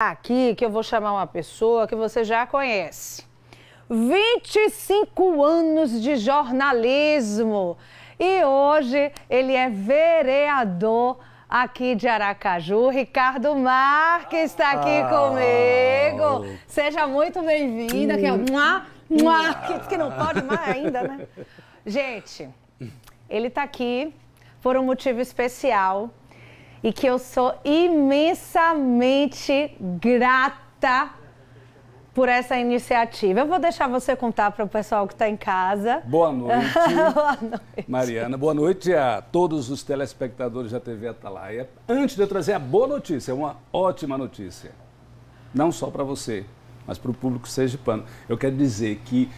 aqui que eu vou chamar uma pessoa que você já conhece. 25 anos de jornalismo e hoje ele é vereador aqui de Aracaju. Ricardo Marques está aqui ah. comigo. Seja muito bem-vinda, hum. que é uma, uma que, que não pode mais ainda, né? Gente, ele está aqui por um motivo especial e que eu sou imensamente grata por essa iniciativa. Eu vou deixar você contar para o pessoal que está em casa. Boa noite. boa noite. Mariana, boa noite a todos os telespectadores da TV Atalaia. Antes de eu trazer a boa notícia, uma ótima notícia. Não só para você, mas para o público pano. Eu quero dizer que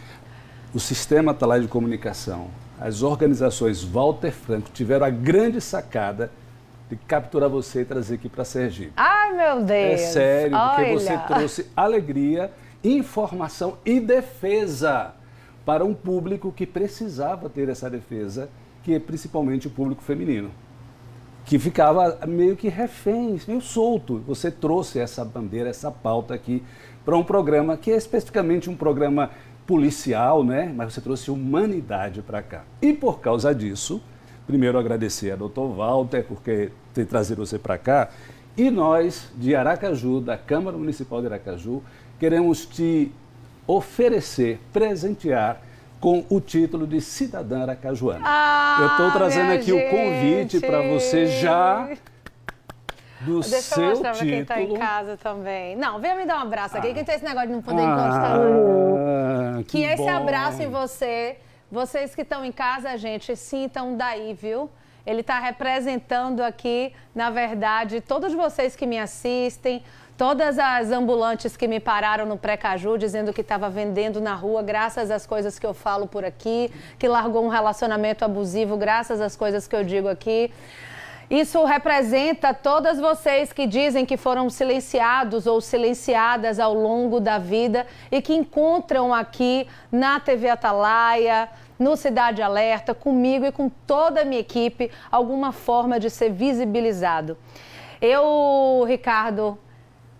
o sistema Atalaia de comunicação, as organizações Walter Franco tiveram a grande sacada de capturar você e trazer aqui para Sergipe. Ai, meu é Deus! É sério, Olha. porque você trouxe alegria, informação e defesa para um público que precisava ter essa defesa, que é principalmente o público feminino, que ficava meio que refém, meio solto. Você trouxe essa bandeira, essa pauta aqui para um programa que é especificamente um programa policial, né? Mas você trouxe humanidade para cá. E por causa disso, primeiro agradecer a Dr. Walter, porque ter trazido você para cá. E nós, de Aracaju, da Câmara Municipal de Aracaju, queremos te oferecer, presentear com o título de cidadã aracajuana. Ah, Eu estou trazendo aqui gente. o convite para você já do Deixa seu eu mostrar título. pra quem tá em casa também. Não, vem me dar um abraço aqui, ah. que tem esse negócio de não poder ah, encostar Que, que esse bom. abraço em você, vocês que estão em casa, gente, sintam daí, viu? Ele está representando aqui, na verdade, todos vocês que me assistem, todas as ambulantes que me pararam no pré-caju dizendo que estava vendendo na rua graças às coisas que eu falo por aqui, que largou um relacionamento abusivo graças às coisas que eu digo aqui. Isso representa todas vocês que dizem que foram silenciados ou silenciadas ao longo da vida e que encontram aqui na TV Atalaia, no Cidade Alerta, comigo e com toda a minha equipe, alguma forma de ser visibilizado. Eu, Ricardo,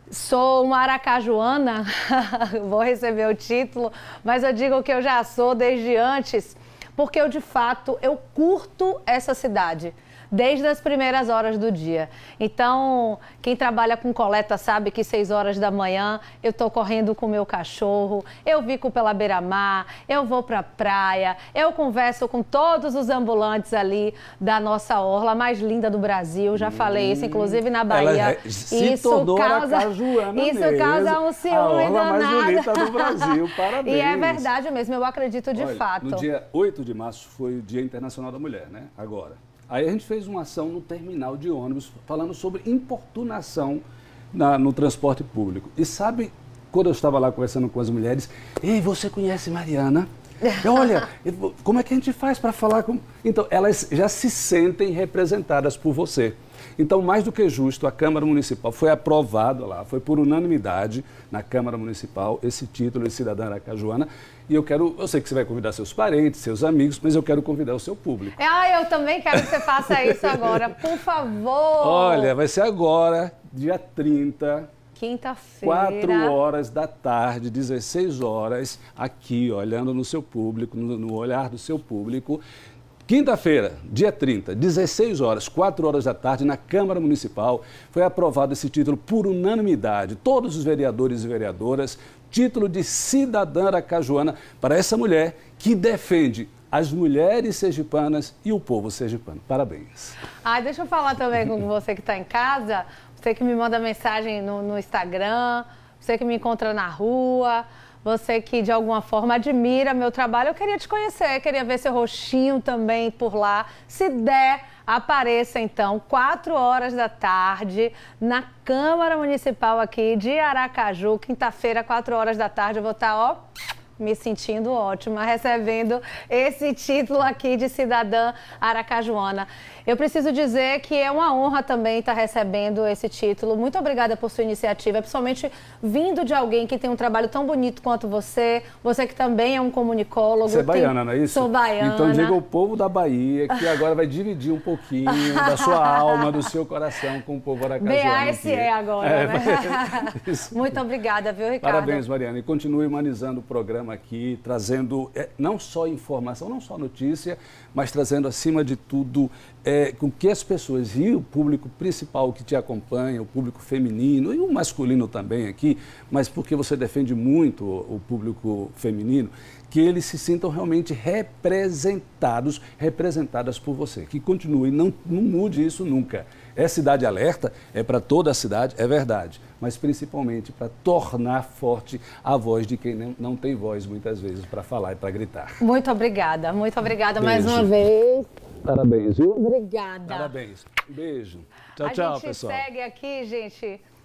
sou uma aracajuana, vou receber o título, mas eu digo que eu já sou desde antes, porque eu de fato eu curto essa cidade desde as primeiras horas do dia. Então, quem trabalha com coleta sabe que 6 horas da manhã eu estou correndo com meu cachorro, eu vico pela beira-mar, eu vou para a praia, eu converso com todos os ambulantes ali da nossa orla mais linda do Brasil. Já hum, falei isso, inclusive na Bahia. isso causa, isso mesmo. causa um ciúme a orla mais bonita do Brasil, parabéns. e é verdade mesmo, eu acredito de Olha, fato. No dia 8 de março foi o Dia Internacional da Mulher, né? Agora. Aí a gente fez uma ação no terminal de ônibus falando sobre importunação na, no transporte público. E sabe, quando eu estava lá conversando com as mulheres, ei, você conhece Mariana? Olha, como é que a gente faz para falar com. Então, elas já se sentem representadas por você. Então, mais do que justo, a Câmara Municipal foi aprovado lá, foi por unanimidade na Câmara Municipal esse título de cidadã aracajuana. E eu quero, eu sei que você vai convidar seus parentes, seus amigos, mas eu quero convidar o seu público. É, ah, eu também quero que você faça isso agora, por favor. Olha, vai ser agora, dia 30, quinta-feira. 4 horas da tarde, 16 horas, aqui, olhando no seu público, no, no olhar do seu público. Quinta-feira, dia 30, 16 horas, 4 horas da tarde, na Câmara Municipal, foi aprovado esse título por unanimidade. Todos os vereadores e vereadoras, título de cidadã aracajuana para essa mulher que defende as mulheres sergipanas e o povo sergipano. Parabéns. Ah, deixa eu falar também com você que está em casa, você que me manda mensagem no, no Instagram, você que me encontra na rua. Você que de alguma forma admira meu trabalho, eu queria te conhecer, queria ver seu roxinho também por lá. Se der, apareça então, 4 horas da tarde, na Câmara Municipal aqui de Aracaju, quinta-feira, 4 horas da tarde. Eu vou estar, tá, ó me sentindo ótima recebendo esse título aqui de cidadã aracajuana. Eu preciso dizer que é uma honra também estar recebendo esse título. Muito obrigada por sua iniciativa, principalmente vindo de alguém que tem um trabalho tão bonito quanto você, você que também é um comunicólogo. Você é baiana, tem... não é isso? Sou baiana. Então diga o povo da Bahia que agora vai dividir um pouquinho da sua alma, do seu coração com o povo aracajuana. BASE é agora, é, né? Muito obrigada, viu, Ricardo? Parabéns, Mariana, e continue humanizando o programa programa aqui, trazendo é, não só informação, não só notícia, mas trazendo, acima de tudo, é, com que as pessoas e o público principal que te acompanha, o público feminino e o masculino também aqui, mas porque você defende muito o público feminino, que eles se sintam realmente representados, representadas por você. Que continue, não, não mude isso nunca. É cidade alerta, é para toda a cidade, é verdade, mas principalmente para tornar forte a voz de quem não tem voz muitas vezes para falar e para gritar. Muito obrigada, muito obrigada Beijo. mais uma vez. Parabéns, viu? Obrigada. Parabéns. Beijo. Tchau, a tchau, pessoal. A gente segue aqui, gente.